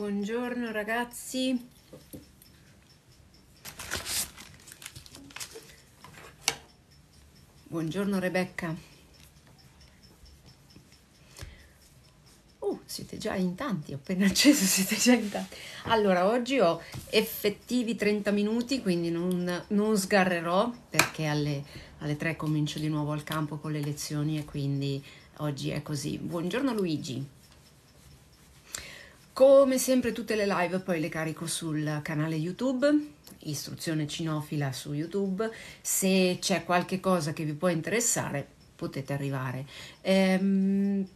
Buongiorno ragazzi. Buongiorno Rebecca. Uh, siete già in tanti, ho appena acceso, siete già in tanti. Allora, oggi ho effettivi 30 minuti, quindi non, non sgarrerò perché alle, alle 3 comincio di nuovo al campo con le lezioni e quindi oggi è così. Buongiorno Luigi. Come sempre tutte le live poi le carico sul canale YouTube, istruzione cinofila su YouTube, se c'è qualche cosa che vi può interessare potete arrivare. Ehm,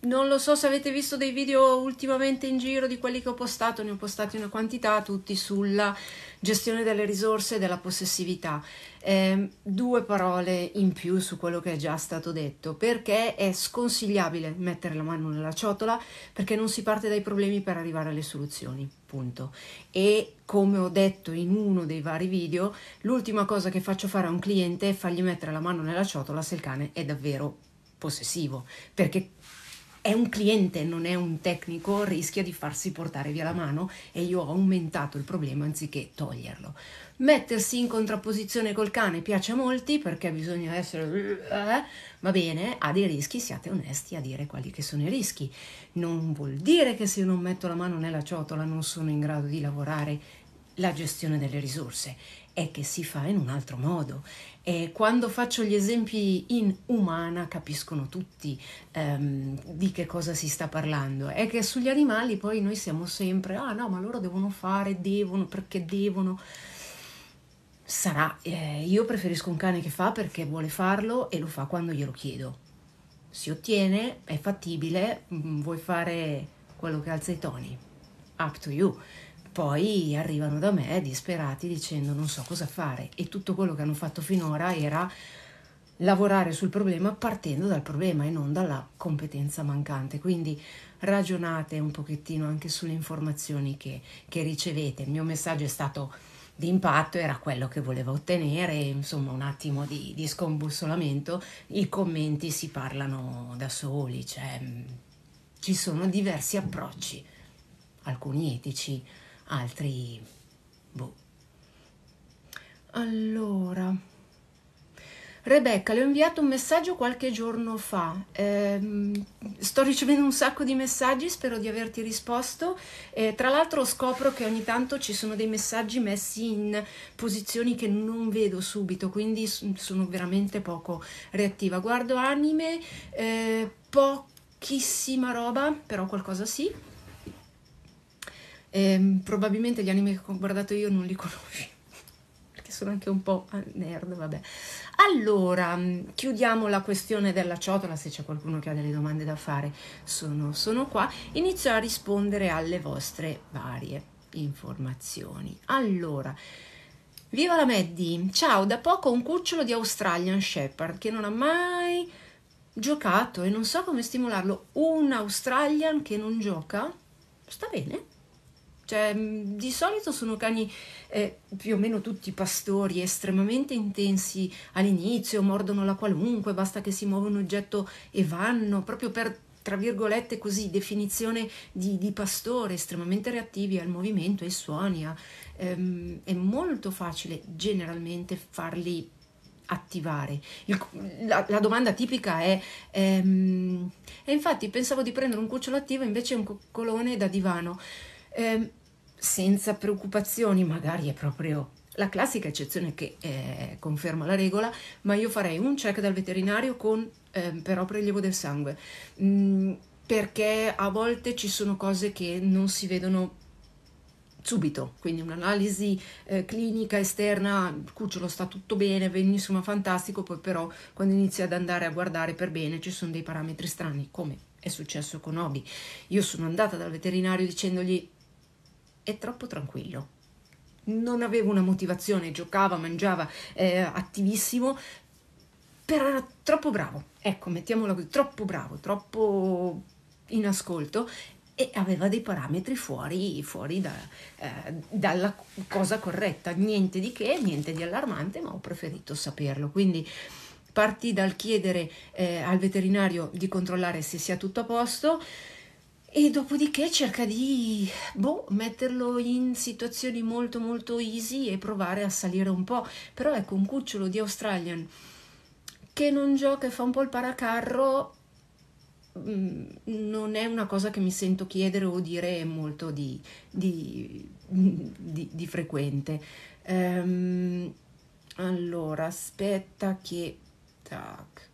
non lo so se avete visto dei video ultimamente in giro di quelli che ho postato, ne ho postati una quantità, tutti sulla gestione delle risorse e della possessività. Eh, due parole in più su quello che è già stato detto, perché è sconsigliabile mettere la mano nella ciotola, perché non si parte dai problemi per arrivare alle soluzioni, punto. E come ho detto in uno dei vari video, l'ultima cosa che faccio fare a un cliente è fargli mettere la mano nella ciotola se il cane è davvero possessivo, perché è un cliente, non è un tecnico, rischia di farsi portare via la mano e io ho aumentato il problema anziché toglierlo. Mettersi in contrapposizione col cane piace a molti perché bisogna essere... Eh, va bene, ha dei rischi, siate onesti a dire quali che sono i rischi. Non vuol dire che se io non metto la mano nella ciotola non sono in grado di lavorare la gestione delle risorse è che si fa in un altro modo. E quando faccio gli esempi in umana capiscono tutti ehm, di che cosa si sta parlando. È che sugli animali poi noi siamo sempre, ah no, ma loro devono fare, devono, perché devono. Sarà, eh, io preferisco un cane che fa perché vuole farlo e lo fa quando glielo chiedo. Si ottiene, è fattibile, mm, vuoi fare quello che alza i toni, up to you poi arrivano da me disperati dicendo non so cosa fare e tutto quello che hanno fatto finora era lavorare sul problema partendo dal problema e non dalla competenza mancante. Quindi ragionate un pochettino anche sulle informazioni che, che ricevete. Il mio messaggio è stato di impatto, era quello che volevo ottenere, insomma un attimo di, di scombussolamento. I commenti si parlano da soli, cioè mm, ci sono diversi approcci, alcuni etici altri... boh. Allora, Rebecca, le ho inviato un messaggio qualche giorno fa. Eh, sto ricevendo un sacco di messaggi, spero di averti risposto. Eh, tra l'altro scopro che ogni tanto ci sono dei messaggi messi in posizioni che non vedo subito, quindi sono veramente poco reattiva. Guardo anime, eh, pochissima roba, però qualcosa sì. Eh, probabilmente gli anime che ho guardato io non li conosci perché sono anche un po' nerd, vabbè. Allora, mm, chiudiamo la questione della ciotola, se c'è qualcuno che ha delle domande da fare, sono, sono qua. Inizio a rispondere alle vostre varie informazioni. Allora, viva la Maddy! Ciao, da poco un cucciolo di Australian Shepherd che non ha mai giocato e non so come stimolarlo. Un Australian che non gioca? Sta bene? Cioè, mm, di solito sono cani eh, più o meno tutti pastori, estremamente intensi all'inizio, mordono la qualunque, basta che si muova un oggetto e vanno, proprio per tra virgolette così definizione di, di pastore, estremamente reattivi al movimento, ai suoni. Ehm, è molto facile generalmente farli attivare. Il, la, la, domanda tipica è, ehm, e infatti pensavo di prendere un cucciolo attivo, invece un coccolone da divano. Eh, senza preoccupazioni, magari è proprio la classica eccezione che eh, conferma la regola, ma io farei un check dal veterinario con eh, però prelievo del sangue, mh, mm, perché a volte ci sono cose che non si vedono subito, quindi un'analisi eh, clinica esterna, il cucciolo sta tutto bene, benissimo, fantastico, poi però quando inizia ad andare a guardare per bene ci sono dei parametri strani, come è successo con Obi. Io sono andata dal veterinario dicendogli è troppo tranquillo. Non avevo una motivazione, giocava, mangiava, eh, attivissimo, però era troppo bravo. Ecco, mettiamolo così, troppo bravo, troppo in ascolto e aveva dei parametri fuori, fuori da, eh, dalla cosa corretta, niente di che, niente di allarmante, ma ho preferito saperlo. Quindi partì dal chiedere eh, al veterinario di controllare se sia tutto a posto, e dopodiché cerca di boh, metterlo in situazioni molto molto easy e provare a salire un po'. Però ecco un cucciolo di Australian che non gioca e fa un po' il paracarro mm, non è una cosa che mi sento chiedere o dire molto di, di, di, di frequente. Um, allora, aspetta che... Tac.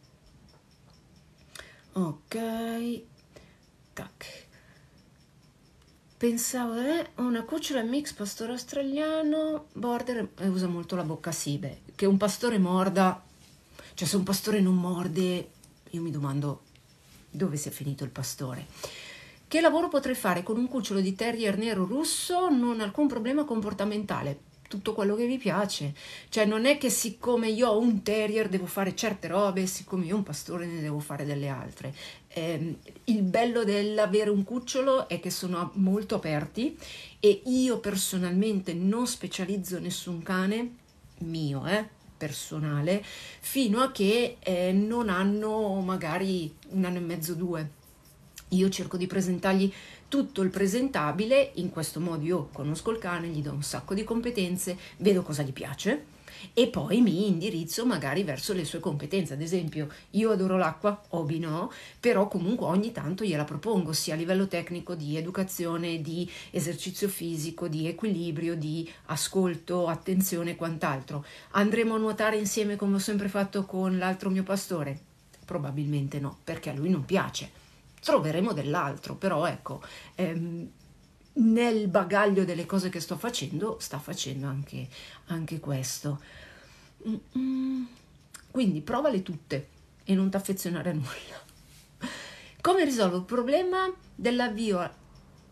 Ok. Tac pensavo, eh, una cucciola mix pastore australiano, border, e usa molto la bocca sibe, che un pastore morda, cioè se un pastore non morde, io mi domando dove sia finito il pastore. Che lavoro potrei fare con un cucciolo di terrier nero russo? Non alcun problema comportamentale tutto quello che vi piace. Cioè non è che siccome io ho un terrier devo fare certe robe, siccome io ho un pastore ne devo fare delle altre. Eh, il bello dell'avere un cucciolo è che sono molto aperti e io personalmente non specializzo nessun cane mio, eh, personale fino a che eh, non hanno magari un anno e mezzo, due. Io cerco di presentargli tutto il presentabile, in questo modo io conosco il cane, gli do un sacco di competenze, vedo cosa gli piace e poi mi indirizzo magari verso le sue competenze. Ad esempio, io adoro l'acqua, Obi no, però comunque ogni tanto gliela propongo, sia a livello tecnico di educazione, di esercizio fisico, di equilibrio, di ascolto, attenzione e quant'altro. Andremo a nuotare insieme come ho sempre fatto con l'altro mio pastore? Probabilmente no, perché a lui non piace troveremo dell'altro, però ecco, ehm, nel bagaglio delle cose che sto facendo, sta facendo anche, anche questo. Quindi provale tutte e non ti affezionare a nulla. Come risolvo il problema dell'avvio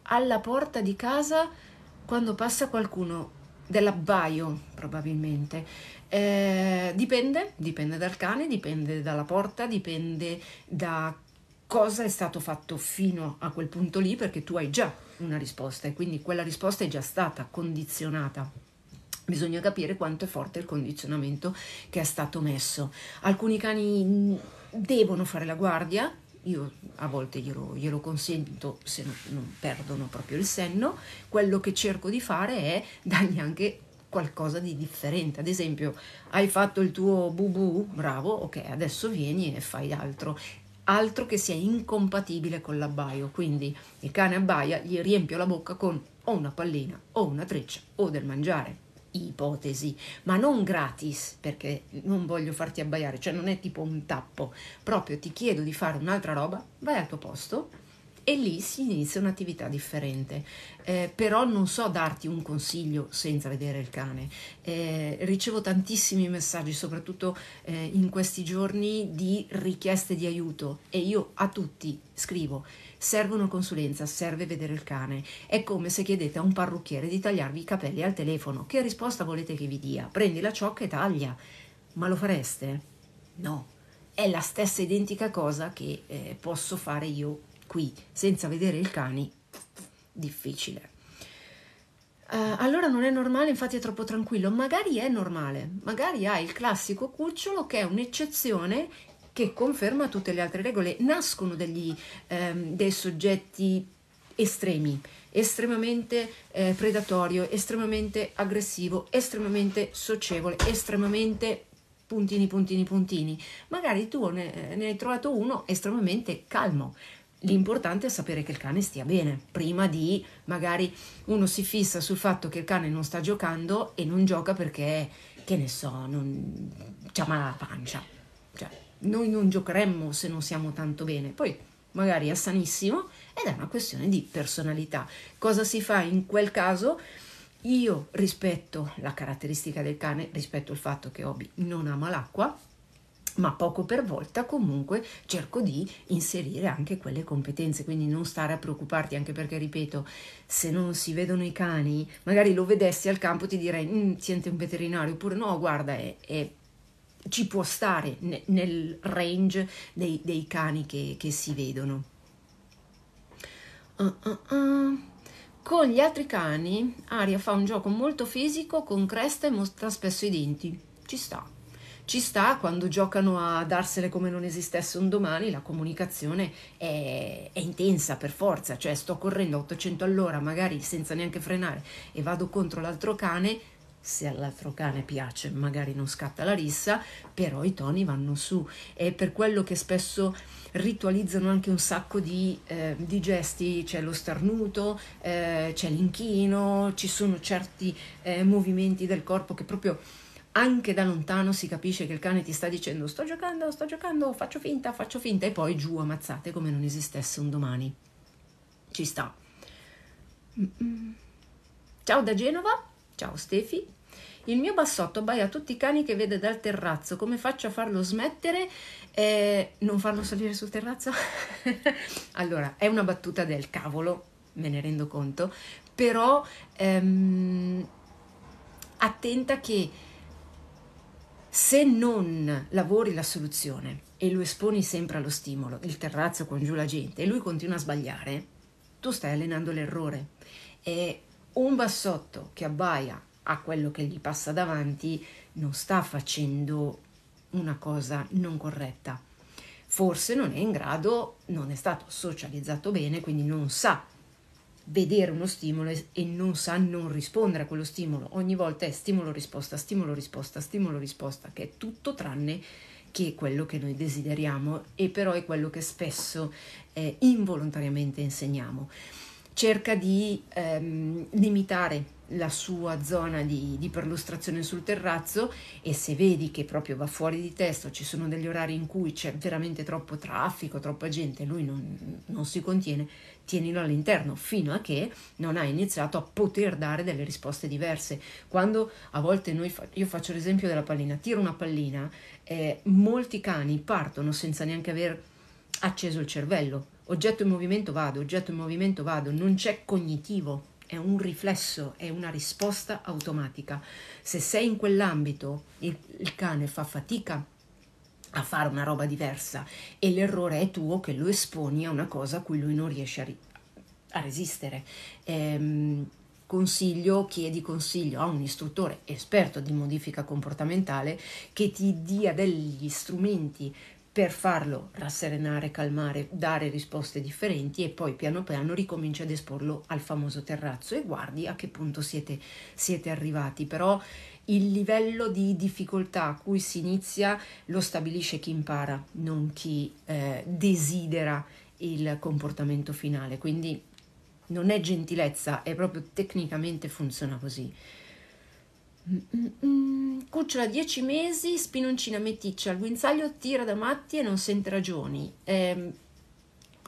alla porta di casa quando passa qualcuno? Dell'abbaio, probabilmente. Eh, dipende, dipende dal cane, dipende dalla porta, dipende da cosa è stato fatto fino a quel punto lì perché tu hai già una risposta e quindi quella risposta è già stata condizionata. Bisogna capire quanto è forte il condizionamento che è stato messo. Alcuni cani mm, devono fare la guardia, io a volte glielo, glielo consento se non, non perdono proprio il senno. Quello che cerco di fare è dargli anche qualcosa di differente. Ad esempio, hai fatto il tuo bubu, bravo, ok, adesso vieni e fai altro altro che sia incompatibile con l'abbaio. Quindi il cane abbaia, gli riempio la bocca con o una pallina o una treccia o del mangiare. Ipotesi, ma non gratis perché non voglio farti abbaiare, cioè non è tipo un tappo, proprio ti chiedo di fare un'altra roba, vai al tuo posto e lì si inizia un'attività differente. Eh, però non so darti un consiglio senza vedere il cane. Eh, ricevo tantissimi messaggi, soprattutto eh, in questi giorni, di richieste di aiuto e io a tutti scrivo: serve una consulenza, serve vedere il cane. È come se chiedete a un parrucchiere di tagliarvi i capelli al telefono. Che risposta volete che vi dia? Prendi la ciocca e taglia. Ma lo fareste? No. È la stessa identica cosa che eh, posso fare io qui senza vedere il cani, difficile. Uh, allora non è normale, infatti è troppo tranquillo. Magari è normale, magari ha il classico cucciolo che è un'eccezione che conferma tutte le altre regole. Nascono degli, ehm, dei soggetti estremi, estremamente eh, predatorio, estremamente aggressivo, estremamente socievole, estremamente puntini, puntini, puntini. Magari tu ne, ne hai trovato uno estremamente calmo, L'importante è sapere che il cane stia bene, prima di magari uno si fissa sul fatto che il cane non sta giocando e non gioca perché, che ne so, non, c'ha male la pancia. Cioè, noi non giocheremmo se non siamo tanto bene. Poi magari è sanissimo ed è una questione di personalità. Cosa si fa in quel caso? Io rispetto la caratteristica del cane, rispetto il fatto che Obi non ama l'acqua, ma poco per volta comunque cerco di inserire anche quelle competenze, quindi non stare a preoccuparti anche perché, ripeto, se non si vedono i cani, magari lo vedessi al campo ti direi mm, senti un veterinario oppure no, guarda, è, è, ci può stare ne, nel range dei, dei cani che, che, si vedono. Uh, uh, uh. Con gli altri cani, Aria fa un gioco molto fisico con cresta e mostra spesso i denti. Ci sta. Ci sta quando giocano a darsene come non esistesse un domani, la comunicazione è, è intensa per forza, cioè sto correndo a 800 all'ora magari senza neanche frenare e vado contro l'altro cane, se all'altro cane piace magari non scatta la rissa, però i toni vanno su. È per quello che spesso ritualizzano anche un sacco di, eh, di gesti, c'è lo starnuto, eh, c'è l'inchino, ci sono certi eh, movimenti del corpo che proprio anche da lontano si capisce che il cane ti sta dicendo sto giocando, sto giocando, faccio finta, faccio finta e poi giù ammazzate come non esistesse un domani. Ci sta. Ciao da Genova, ciao Stefi. Il mio bassotto abbaia tutti i cani che vede dal terrazzo. Come faccio a farlo smettere? Eh, non farlo salire sul terrazzo? allora, è una battuta del cavolo, me ne rendo conto, però ehm, attenta che se non lavori la soluzione e lo esponi sempre allo stimolo, il terrazzo con giù la gente, e lui continua a sbagliare, tu stai allenando l'errore. E un bassotto che abbaia a quello che gli passa davanti non sta facendo una cosa non corretta. Forse non è in grado, non è stato socializzato bene, quindi non sa vedere uno stimolo e non sa non rispondere a quello stimolo. Ogni volta è stimolo risposta, stimolo risposta, stimolo risposta, che è tutto tranne che quello che noi desideriamo e però è quello che spesso eh, involontariamente insegniamo. Cerca di ehm, limitare la sua zona di, di, perlustrazione sul terrazzo e se vedi che proprio va fuori di testa, ci sono degli orari in cui c'è veramente troppo traffico, troppa gente, lui non, non si contiene, tienilo all'interno fino a che non hai iniziato a poter dare delle risposte diverse. Quando a volte noi, fa- io faccio l'esempio della pallina, tiro una pallina, eh, molti cani partono senza neanche aver acceso il cervello. Oggetto in movimento vado, oggetto in movimento vado, non c'è cognitivo, è un riflesso, è una risposta automatica. Se sei in quell'ambito, il, il cane fa fatica a fare una roba diversa e l'errore è tuo che lo esponi a una cosa a cui lui non riesce a, ri- a resistere. Ehm, consiglio, chiedi consiglio a un istruttore esperto di modifica comportamentale che ti dia degli strumenti per farlo rasserenare, calmare, dare risposte differenti e poi piano piano ricominci ad esporlo al famoso terrazzo e guardi a che punto siete, siete arrivati. Però il livello di difficoltà a cui si inizia lo stabilisce chi impara, non chi eh, desidera il comportamento finale. Quindi non è gentilezza, è proprio tecnicamente funziona così. Cucciola 10 mesi, spinoncina meticcia al guinzaglio, tira da matti e non sente ragioni. Eh,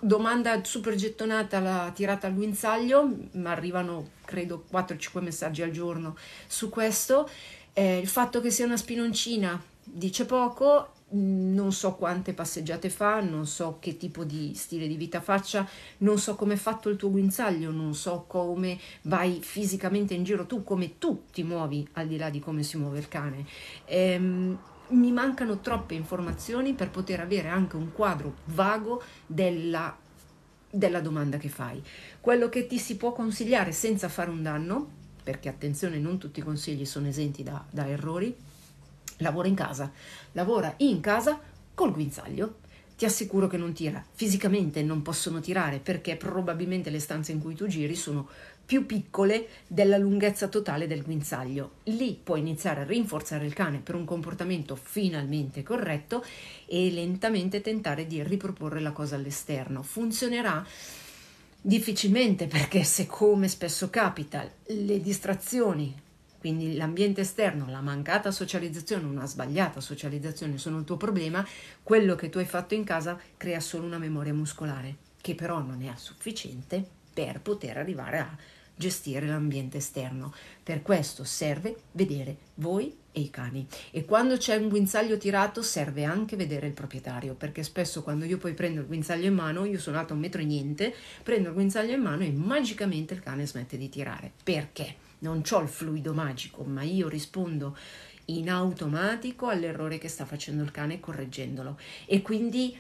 domanda super gettonata la tirata al guinzaglio, mi arrivano credo 4-5 messaggi al giorno su questo. Eh, il fatto che sia una spinoncina dice poco, non so quante passeggiate fa, non so che tipo di stile di vita faccia, non so come è fatto il tuo guinzaglio, non so come vai fisicamente in giro tu, come tu ti muovi al di là di come si muove il cane. Ehm, mi mancano troppe informazioni per poter avere anche un quadro vago della, della domanda che fai. Quello che ti si può consigliare senza fare un danno, perché attenzione, non tutti i consigli sono esenti da, da errori, lavora in casa, lavora in casa col guinzaglio. Ti assicuro che non tira, fisicamente non possono tirare perché probabilmente le stanze in cui tu giri sono più piccole della lunghezza totale del guinzaglio. Lì puoi iniziare a rinforzare il cane per un comportamento finalmente corretto e lentamente tentare di riproporre la cosa all'esterno. Funzionerà difficilmente perché se come spesso capita le distrazioni quindi l'ambiente esterno, la mancata socializzazione, una sbagliata socializzazione sono il tuo problema, quello che tu hai fatto in casa crea solo una memoria muscolare, che però non è a sufficiente per poter arrivare a gestire l'ambiente esterno. Per questo serve vedere voi e i cani. E quando c'è un guinzaglio tirato serve anche vedere il proprietario, perché spesso quando io poi prendo il guinzaglio in mano, io sono alta un metro e niente, prendo il guinzaglio in mano e magicamente il cane smette di tirare. Perché? Non ho il fluido magico, ma io rispondo in automatico all'errore che sta facendo il cane correggendolo. E quindi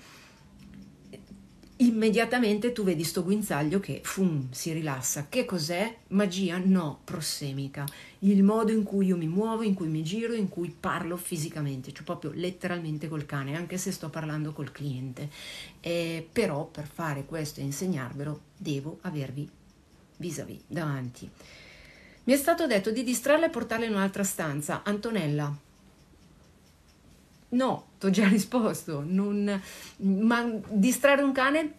immediatamente tu vedi sto guinzaglio che fum, si rilassa. Che cos'è? Magia? No, prossemica. Il modo in cui io mi muovo, in cui mi giro, in cui parlo fisicamente, cioè proprio letteralmente col cane, anche se sto parlando col cliente. Eh, però per fare questo e insegnarvelo devo avervi vis-à-vis, davanti. Mi è stato detto di distrarla e portarla in un'altra stanza. Antonella, No, ti ho già risposto, non, ma distrarre un cane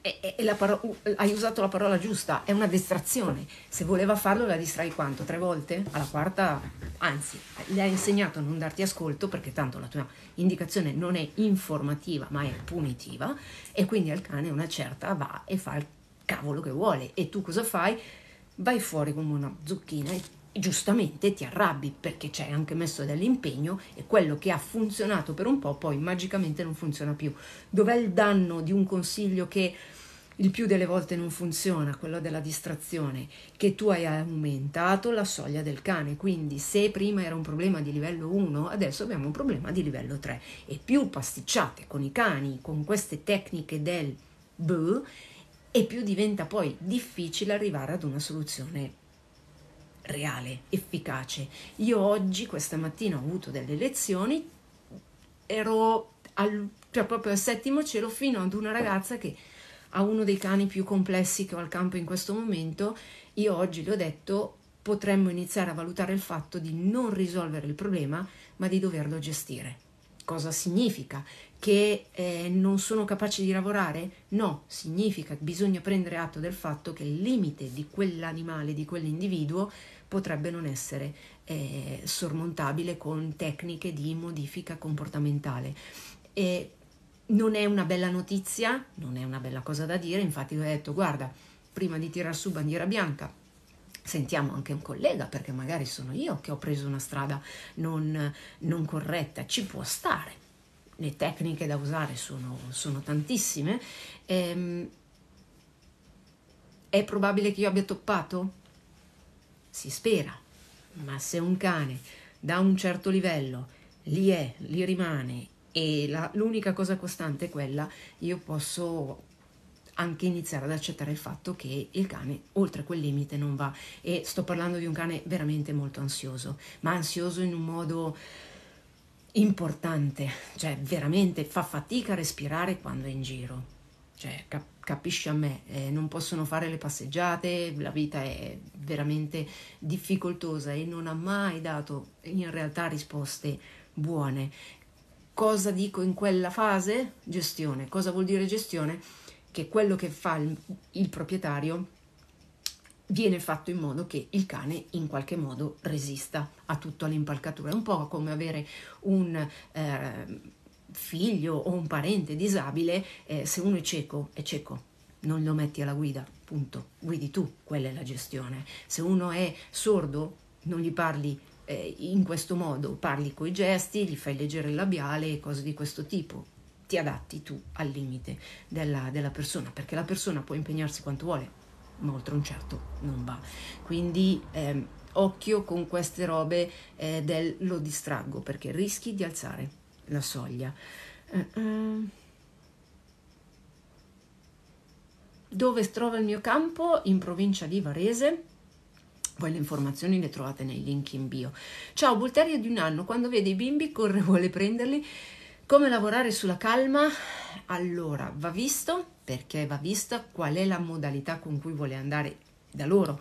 è, è paro- hai usato la parola giusta, è una distrazione. Se voleva farlo la distrai quanto? Tre volte? Alla quarta, anzi, le hai insegnato a non darti ascolto perché tanto la tua indicazione non è informativa ma è punitiva e quindi al cane una certa va e fa il cavolo che vuole e tu cosa fai? Vai fuori come una zucchina e giustamente ti arrabbi perché c'è anche messo dell'impegno e quello che ha funzionato per un po' poi magicamente non funziona più. Dov'è il danno di un consiglio che il più delle volte non funziona, quello della distrazione, che tu hai aumentato la soglia del cane, quindi se prima era un problema di livello 1, adesso abbiamo un problema di livello 3 e più pasticciate con i cani, con queste tecniche del B, e più diventa poi difficile arrivare ad una soluzione reale, efficace. Io oggi, questa mattina, ho avuto delle lezioni, ero al, cioè proprio al settimo cielo fino ad una ragazza che ha uno dei cani più complessi che ho al campo in questo momento. Io oggi le ho detto potremmo iniziare a valutare il fatto di non risolvere il problema, ma di doverlo gestire. Cosa significa? che eh, non sono capaci di lavorare? No, significa che bisogna prendere atto del fatto che il limite di quell'animale, di quell'individuo, potrebbe non essere eh, sormontabile con tecniche di modifica comportamentale. E non è una bella notizia, non è una bella cosa da dire, infatti ho detto guarda, prima di tirar su bandiera bianca, sentiamo anche un collega, perché magari sono io che ho preso una strada non, non corretta, ci può stare le tecniche da usare sono, sono tantissime, ehm, è probabile che io abbia toppato? Si spera, ma se un cane da un certo livello lì è, lì rimane e la, l'unica cosa costante è quella, io posso anche iniziare ad accettare il fatto che il cane oltre quel limite non va e sto parlando di un cane veramente molto ansioso, ma ansioso in un modo importante, cioè veramente fa fatica a respirare quando è in giro. Cioè, cap- capisci a me, eh, non possono fare le passeggiate, la vita è veramente difficoltosa e non ha mai dato in realtà risposte buone. Cosa dico in quella fase? Gestione. Cosa vuol dire gestione? Che quello che fa il, il proprietario viene fatto in modo che il cane in qualche modo resista a tutta l'impalcatura. È un po' come avere un eh, figlio o un parente disabile, eh, se uno è cieco, è cieco, non lo metti alla guida, punto. Guidi tu, quella è la gestione. Se uno è sordo, non gli parli eh, in questo modo, parli coi gesti, gli fai leggere il labiale e cose di questo tipo ti adatti tu al limite della, della, persona, perché la persona può impegnarsi quanto vuole, ma oltre un certo non va. Quindi ehm, occhio con queste robe eh, del lo distraggo perché rischi di alzare la soglia. Uh-uh. Dove si trova il mio campo? In provincia di Varese. Poi le informazioni le trovate nei link in bio. Ciao, Bulteria di un anno. Quando vede i bimbi corre, vuole prenderli come lavorare sulla calma? Allora, va visto perché va vista qual è la modalità con cui vuole andare da loro.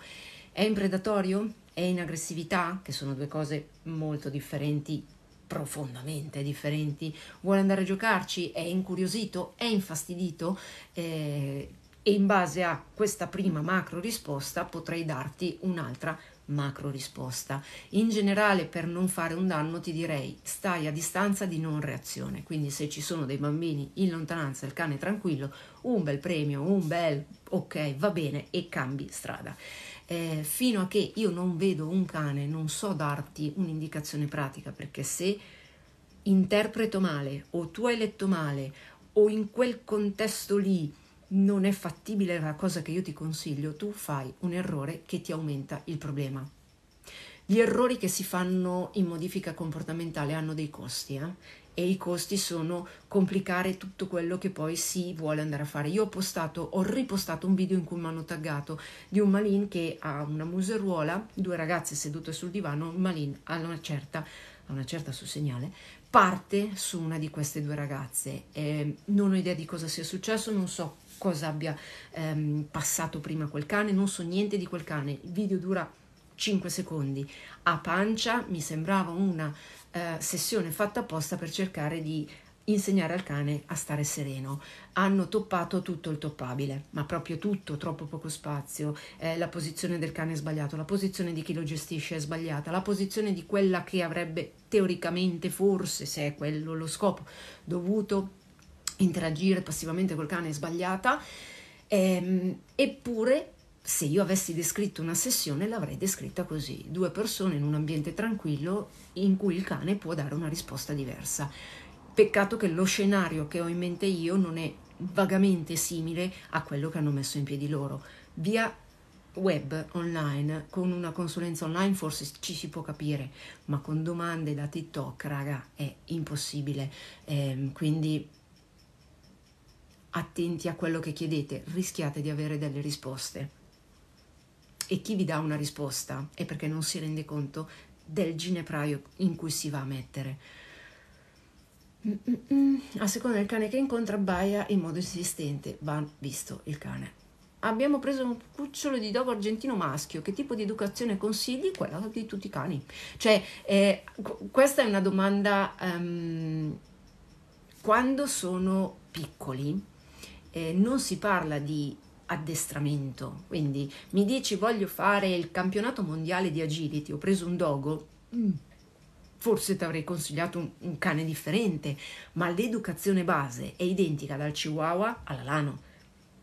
È in predatorio? È in aggressività? Che sono due cose molto differenti, profondamente differenti. Vuole andare a giocarci? È incuriosito? È infastidito? Eh, e in base a questa prima macro risposta potrei darti un'altra risposta macro risposta. In generale, per non fare un danno, ti direi stai a distanza di non reazione. Quindi, se ci sono dei bambini in lontananza, il cane tranquillo, un bel premio, un bel ok, va bene e cambi strada. Eh, fino a che io non vedo un cane, non so darti un'indicazione pratica perché se interpreto male o tu hai letto male o in quel contesto lì non è fattibile, la cosa che io ti consiglio, tu fai un errore che ti aumenta il problema. Gli errori che si fanno in modifica comportamentale hanno dei costi eh? e i costi sono complicare tutto quello che poi si vuole andare a fare. Io ho postato, ho ripostato un video in cui mi hanno taggato di un Malin che ha una museruola, due ragazze sedute sul divano, un Malin a una certa, ha una certa sul segnale, parte su una di queste due ragazze. Eh, non ho idea di cosa sia successo, non so cosa abbia ehm, passato prima quel cane, non so niente di quel cane. Il video dura 5 secondi. A pancia mi sembrava una eh, sessione fatta apposta per cercare di insegnare al cane a stare sereno. Hanno toppato tutto il toppabile, ma proprio tutto, troppo poco spazio, eh, la posizione del cane è sbagliata, la posizione di chi lo gestisce è sbagliata, la posizione di quella che avrebbe teoricamente, forse, se è quello lo scopo, dovuto interagire passivamente col cane è sbagliata. Ehm, eppure se io avessi descritto una sessione l'avrei descritta così, due persone in un ambiente tranquillo in cui il cane può dare una risposta diversa. Peccato che lo scenario che ho in mente io non è vagamente simile a quello che hanno messo in piedi loro. Via web online, con una consulenza online forse ci si può capire, ma con domande da TikTok, raga, è impossibile. Eh, quindi attenti a quello che chiedete, rischiate di avere delle risposte. E chi vi dà una risposta è perché non si rende conto del ginepraio in cui si va a mettere. Mm, mm, mm. A seconda del cane che incontra, baia in modo insistente. Va visto il cane. Abbiamo preso un cucciolo di dogo argentino maschio. Che tipo di educazione consigli? Quella di tutti i cani. Cioè, eh, questa è una domanda. Um, quando sono piccoli, eh, non si parla di addestramento. Quindi mi dici voglio fare il campionato mondiale di agility, ho preso un dogo. Mm Forse ti avrei consigliato un, un cane differente, ma l'educazione base è identica dal chihuahua all'alano.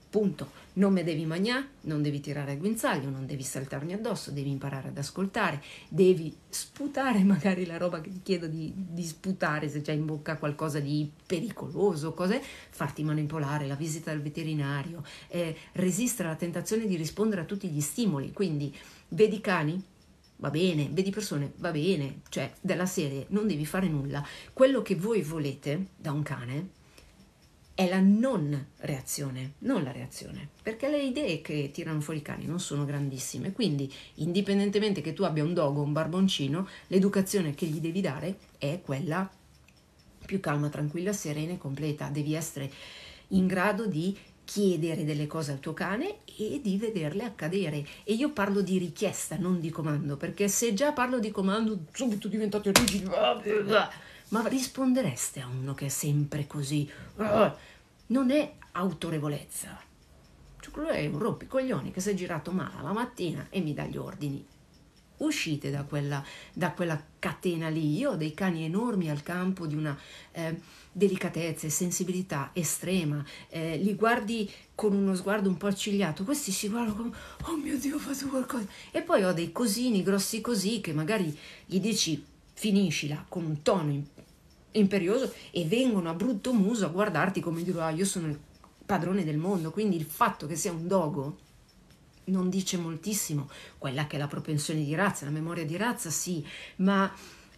Punto. Non mi devi mangiare, non devi tirare a guinzaglio, non devi saltarmi addosso, devi imparare ad ascoltare, devi sputare magari la roba che ti chiedo di, di sputare se c'è in bocca qualcosa di pericoloso, cos'è? farti manipolare, la visita al veterinario, eh, resistere alla tentazione di rispondere a tutti gli stimoli. Quindi vedi cani, va bene, vedi persone, va bene, cioè della serie non devi fare nulla. Quello che voi volete da un cane è la non reazione, non la reazione, perché le idee che tirano fuori i cani non sono grandissime, quindi indipendentemente che tu abbia un dog o un barboncino, l'educazione che gli devi dare è quella più calma, tranquilla, serena e completa, devi essere in grado di chiedere delle cose al tuo cane e di vederle accadere. E io parlo di richiesta, non di comando, perché se già parlo di comando subito diventate rigidi, ma rispondereste a uno che è sempre così? Ah, non è autorevolezza. Cioè, quello è un rompicoglioni che si è girato male la mattina e mi dà gli ordini. Uscite da quella, da quella catena lì. Io ho dei cani enormi al campo di una... Eh, delicatezza e sensibilità estrema, eh, li guardi con uno sguardo un po' accigliato, questi si guardano come oh mio Dio ho fatto qualcosa e poi ho dei cosini grossi così che magari gli dici finiscila con un tono imperioso e vengono a brutto muso a guardarti come dire ah io sono il padrone del mondo, quindi il fatto che sia un dogo non dice moltissimo, quella che è la propensione di razza, la memoria di razza sì, ma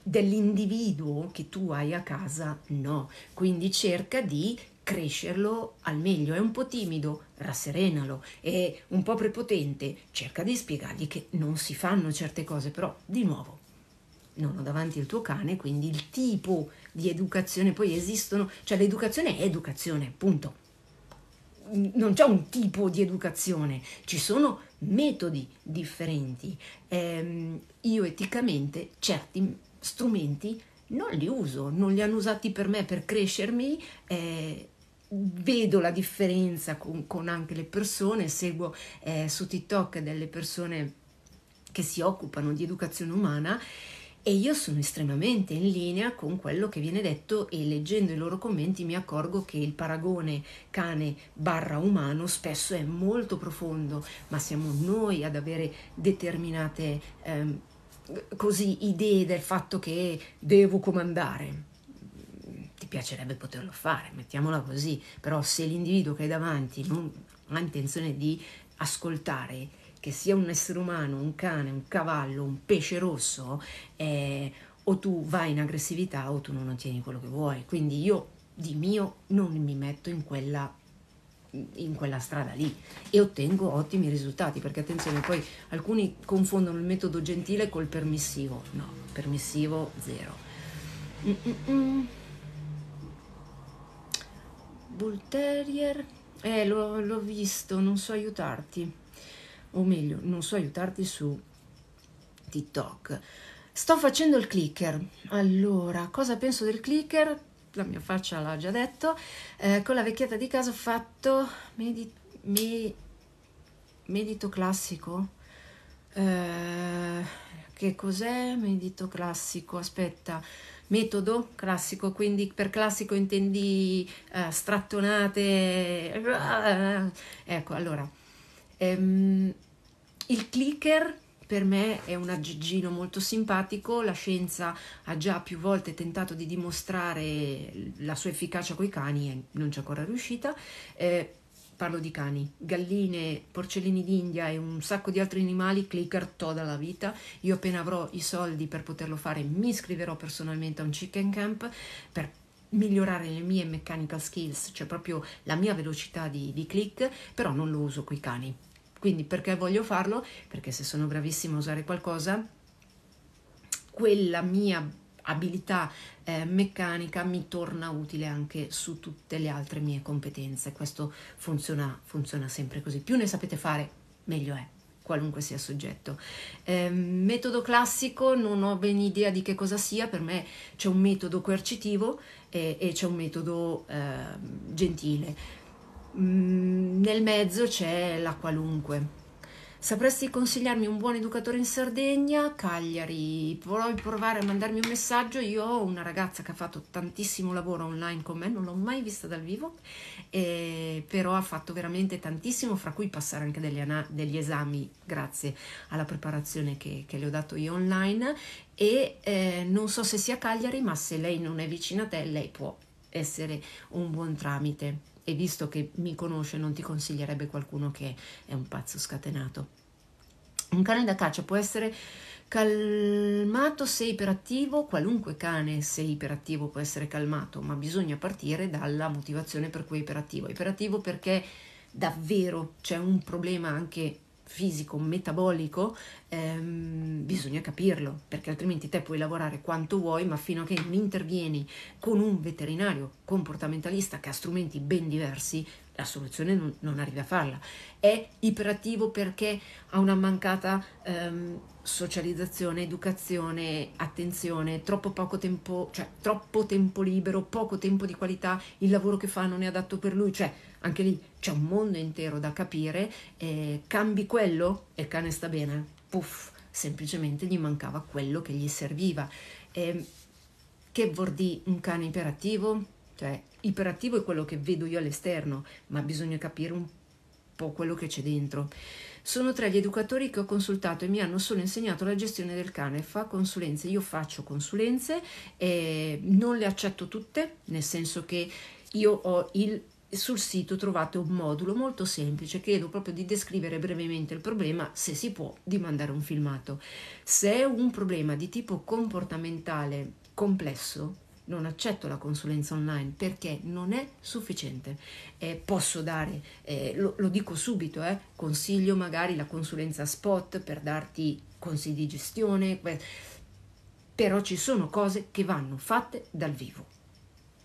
dell'individuo che tu hai a casa, no. Quindi cerca di crescerlo al meglio. È un po' timido, rasserenalo, è un po' prepotente, cerca di spiegargli che non si fanno certe cose, però di nuovo non ho davanti il tuo cane, quindi il tipo di educazione poi esistono, cioè l'educazione è educazione, punto. Non c'è un tipo di educazione, ci sono metodi differenti. Eh, io eticamente certi strumenti non li uso, non li hanno usati per me per crescermi. Eh, vedo la differenza con, con, anche le persone, seguo eh, su TikTok delle persone che si occupano di educazione umana e io sono estremamente in linea con quello che viene detto e leggendo i loro commenti mi accorgo che il paragone cane barra umano spesso è molto profondo, ma siamo noi ad avere determinate... Ehm, così idee del fatto che devo comandare. Ti piacerebbe poterlo fare, mettiamola così, però se l'individuo che hai davanti non ha intenzione di ascoltare, che sia un essere umano, un cane, un cavallo, un pesce rosso, eh, o tu vai in aggressività o tu non ottieni quello che vuoi. Quindi io di mio non mi metto in quella in quella strada lì e ottengo ottimi risultati perché attenzione poi alcuni confondono il metodo gentile col permissivo no permissivo zero mm mm bull terrier eh l'ho, l'ho visto non so aiutarti o meglio non so aiutarti su tiktok Sto facendo il clicker. Allora, cosa penso del clicker? la mia faccia l'ha già detto, eh, con la vecchietta di casa ho fatto medi, me, medito classico. Eh, che cos'è medito classico? Aspetta, metodo classico, quindi per classico intendi eh, strattonate. Eh, ecco, allora, ehm, il clicker per me è un aggeggino molto simpatico, la scienza ha già più volte tentato di dimostrare la sua efficacia con i cani e non c'è ancora riuscita. Eh, parlo di cani, galline, porcellini d'India e un sacco di altri animali clicker toda la vita. Io appena avrò i soldi per poterlo fare mi iscriverò personalmente a un chicken camp per migliorare le mie mechanical skills, cioè proprio la mia velocità di, di click, però non lo uso coi cani quindi perché voglio farlo? Perché se sono bravissima a usare qualcosa, quella mia abilità eh, meccanica mi torna utile anche su tutte le altre mie competenze. Questo funziona, funziona sempre così. Più ne sapete fare, meglio è qualunque sia soggetto. Eh, metodo classico non ho ben idea di che cosa sia, per me c'è un metodo coercitivo e, eh, e c'è un metodo eh, gentile Mm, nel mezzo c'è la qualunque. Sapresti consigliarmi un buon educatore in Sardegna? Cagliari, vuoi provare a mandarmi un messaggio? Io ho una ragazza che ha fatto tantissimo lavoro online con me, non l'ho mai vista dal vivo, eh, però ha fatto veramente tantissimo, fra cui passare anche degli, degli esami grazie alla preparazione che, che, le ho dato io online e eh, non so se sia Cagliari, ma se lei non è vicina a te, lei può essere un buon tramite e visto che mi conosce non ti consiglierebbe qualcuno che è un pazzo scatenato. Un cane da caccia può essere calmato se iperattivo, qualunque cane se iperattivo può essere calmato, ma bisogna partire dalla motivazione per cui è iperattivo. Iperattivo perché davvero c'è un problema anche fisico, metabolico, ehm, bisogna capirlo, perché altrimenti te puoi lavorare quanto vuoi, ma fino a che non intervieni con un veterinario comportamentalista che ha strumenti ben diversi, la soluzione non, non arrivi a farla. È iperattivo perché ha una mancata ehm, socializzazione, educazione, attenzione, troppo poco tempo, cioè troppo tempo libero, poco tempo di qualità, il lavoro che fa non è adatto per lui, cioè anche lì c'è un mondo intero da capire, eh, cambi quello e il cane sta bene, puff, semplicemente gli mancava quello che gli serviva. Eh, che vuol dire un cane iperattivo? Cioè, iperattivo è quello che vedo io all'esterno, ma bisogna capire un po' quello che c'è dentro. Sono tre gli educatori che ho consultato e mi hanno solo insegnato la gestione del cane. Fa consulenze, io faccio consulenze, eh, non le accetto tutte, nel senso che io ho il sul sito trovate un modulo molto semplice, chiedo proprio di descrivere brevemente il problema, se si può, di mandare un filmato. Se è un problema di tipo comportamentale complesso, non accetto la consulenza online perché non è sufficiente. Eh, posso dare, eh, lo, lo, dico subito, eh, consiglio magari la consulenza spot per darti consigli di gestione, però ci sono cose che vanno fatte dal vivo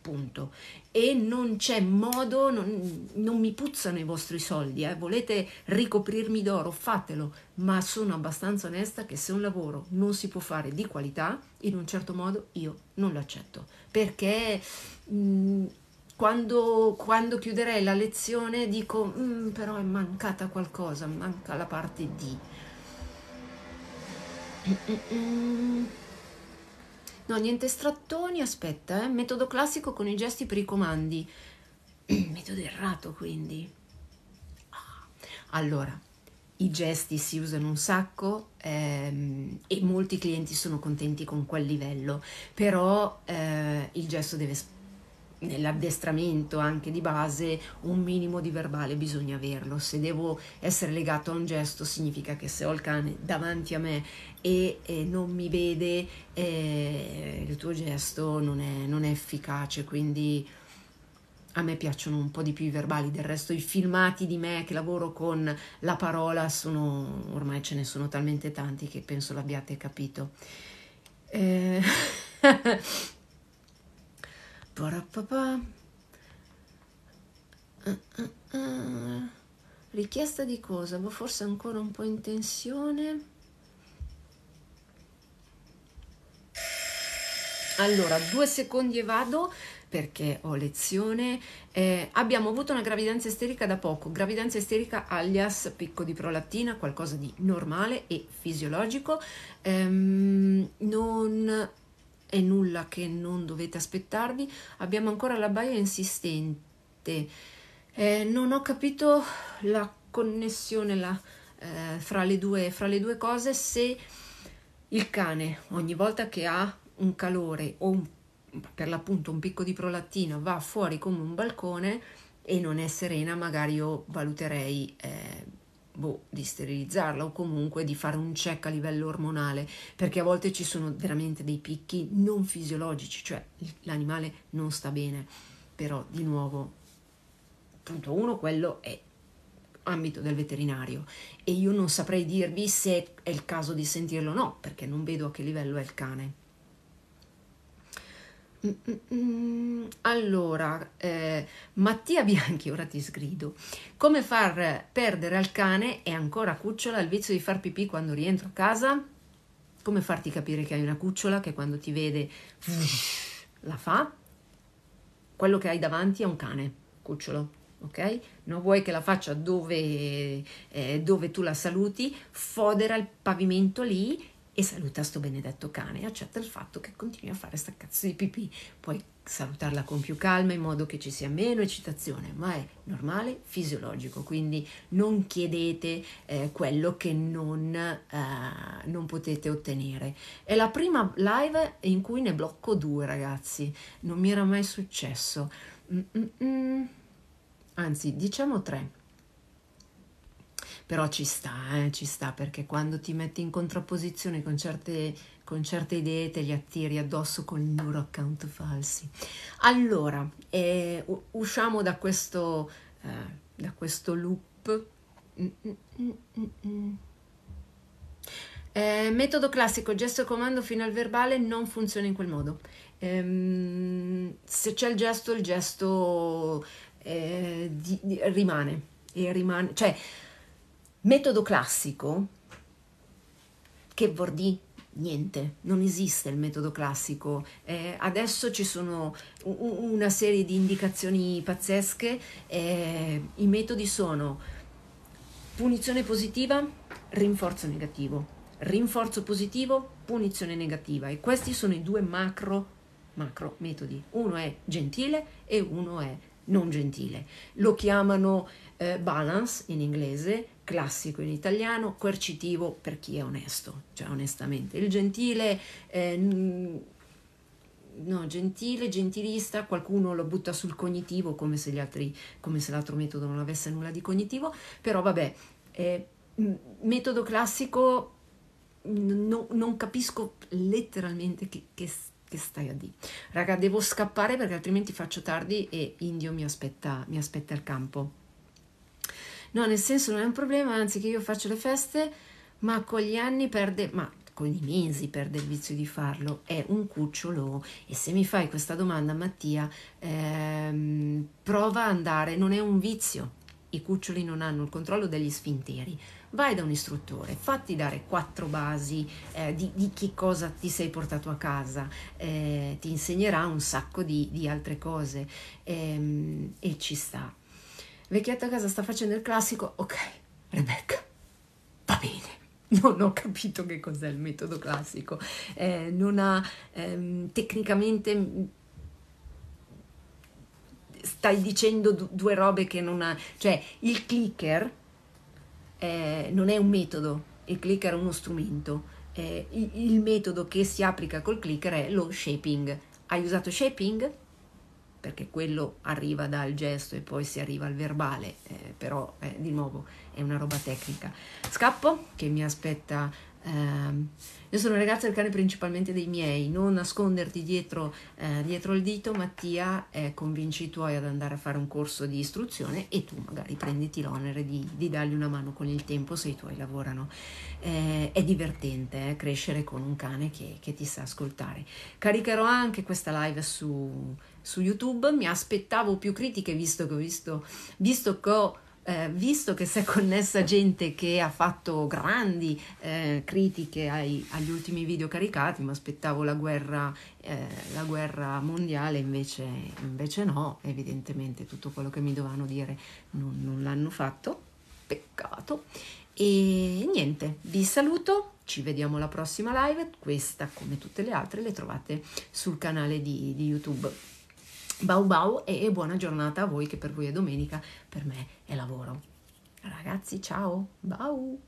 punto. E non c'è modo, non, non mi puzzano i vostri soldi, eh. volete ricoprirmi d'oro, fatelo, ma sono abbastanza onesta che se un lavoro non si può fare di qualità, in un certo modo io non lo accetto, perché mh, mm, quando, quando, chiuderei la lezione dico, mm, però è mancata qualcosa, manca la parte di... Mm-mm. No, niente strattoni, aspetta, eh. Metodo classico con i gesti per i comandi. Metodo errato, quindi. Ah, allora, i gesti si usano un sacco ehm, e molti clienti sono contenti con quel livello, però eh, il gesto deve nell'addestramento anche di base un minimo di verbale bisogna averlo. Se devo essere legato a un gesto significa che se ho il cane davanti a me e, e non mi vede eh, il tuo gesto non è, non è efficace, quindi a me piacciono un po' di più i verbali, del resto i filmati di me che lavoro con la parola sono, ormai ce ne sono talmente tanti che penso l'abbiate capito. Eh... Uh, Richiesta di cosa? Boh, forse ancora un po' in tensione. Allora, due secondi e vado perché ho lezione. Eh, abbiamo avuto una gravidanza esterica da poco, gravidanza esterica alias picco di prolattina, qualcosa di normale e fisiologico. Ehm, non è nulla che non dovete aspettarvi. Abbiamo ancora la baia insistente. Eh, non ho capito la connessione la, eh, fra, le due, fra, le due, cose. Se il cane ogni volta che ha un calore o un, per l'appunto un picco di prolattina va fuori come un balcone e non è serena, magari io valuterei. Eh, boh, di sterilizzarla o comunque di fare un check a livello ormonale, perché a volte ci sono veramente dei picchi non fisiologici, cioè l'animale non sta bene. Però di nuovo, punto uno, quello è ambito del veterinario e io non saprei dirvi se è il caso di sentirlo o no, perché non vedo a che livello è il cane. Mm, mm, mm. Allora, eh, Mattia Bianchi, ora ti sgrido. Come far perdere al cane e ancora cucciola il vizio di far pipì quando rientro a casa? Come farti capire che hai una cucciola che quando ti vede la fa? Quello che hai davanti è un cane, cucciolo, ok? Non vuoi che la faccia dove, eh, dove tu la saluti, fodera il pavimento lì e saluta sto benedetto cane e accetta il fatto che continui a fare sta cazzo di pipì. Puoi salutarla con più calma in modo che ci sia meno eccitazione, ma è normale, fisiologico, quindi non chiedete eh, quello che non, eh, non, potete ottenere. È la prima live in cui ne blocco due ragazzi, non mi era mai successo. mm mm, mm. Anzi, diciamo tre però ci sta, eh, ci sta perché quando ti metti in contrapposizione con certe, con certe idee te li attiri addosso con i loro account falsi. Allora, eh, usciamo da questo, eh, da questo loop. Mm, mm, mm, eh, metodo classico, gesto e comando fino al verbale non funziona in quel modo. Ehm, se c'è il gesto, il gesto eh, di, di, rimane, e rimane. Cioè, Metodo classico, che vuol dire niente, non esiste il metodo classico. Eh, adesso ci sono una serie di indicazioni pazzesche, eh, i metodi sono punizione positiva, rinforzo negativo, rinforzo positivo, punizione negativa e questi sono i due macro, macro metodi. Uno è gentile e uno è non gentile. Lo chiamano eh, balance in inglese, classico in italiano, coercitivo per chi è onesto, cioè onestamente. Il gentile, eh, no, gentile, gentilista, qualcuno lo butta sul cognitivo come se, gli altri, come se l'altro metodo non avesse nulla di cognitivo, però vabbè, eh, metodo classico no, non capisco letteralmente che, che che stai a dire. Raga, devo scappare perché altrimenti faccio tardi e Indio mi aspetta, mi aspetta il campo. No, nel senso non è un problema, anzi che io faccio le feste, ma con gli anni perde, ma con i mesi perde il vizio di farlo, è un cucciolo. E se mi fai questa domanda, Mattia, ehm, prova a andare, non è un vizio. I cuccioli non hanno il controllo degli sfinteri vai da un istruttore, fatti dare quattro basi eh, di, di, che cosa ti sei portato a casa, eh, ti insegnerà un sacco di, di altre cose ehm, e ci sta. Vecchietta a casa sta facendo il classico, ok, Rebecca, va bene non ho capito che cos'è il metodo classico, eh, non ha ehm, tecnicamente stai dicendo du- due robe che non ha, cioè il clicker eh, non è un metodo, il clicker è uno strumento. Eh, il, metodo che si applica col clicker è lo shaping. Hai usato shaping? Perché quello arriva dal gesto e poi si arriva al verbale, eh, però eh, di nuovo è una roba tecnica. Scappo che mi aspetta Um, io sono ragazza del cane principalmente dei miei, non nasconderti dietro, eh, dietro il dito, Mattia, eh, convinci i tuoi ad andare a fare un corso di istruzione e tu magari prenditi l'onere di, di dargli una mano con il tempo se i tuoi lavorano. Eh, è divertente eh, crescere con un cane che, che, ti sa ascoltare. Caricherò anche questa live su, su YouTube, mi aspettavo più critiche visto che ho visto, visto che ho eh, visto che si è connessa gente che ha fatto grandi eh, critiche ai, agli ultimi video caricati, mi aspettavo la guerra, eh, la guerra mondiale, invece, invece, no, evidentemente tutto quello che mi dovevano dire non, non l'hanno fatto, peccato. E niente, vi saluto, ci vediamo alla prossima live, questa come tutte le altre le trovate sul canale di, di YouTube. Bau bau e buona giornata a voi che per voi è domenica, per me è lavoro. Ragazzi, ciao, bau!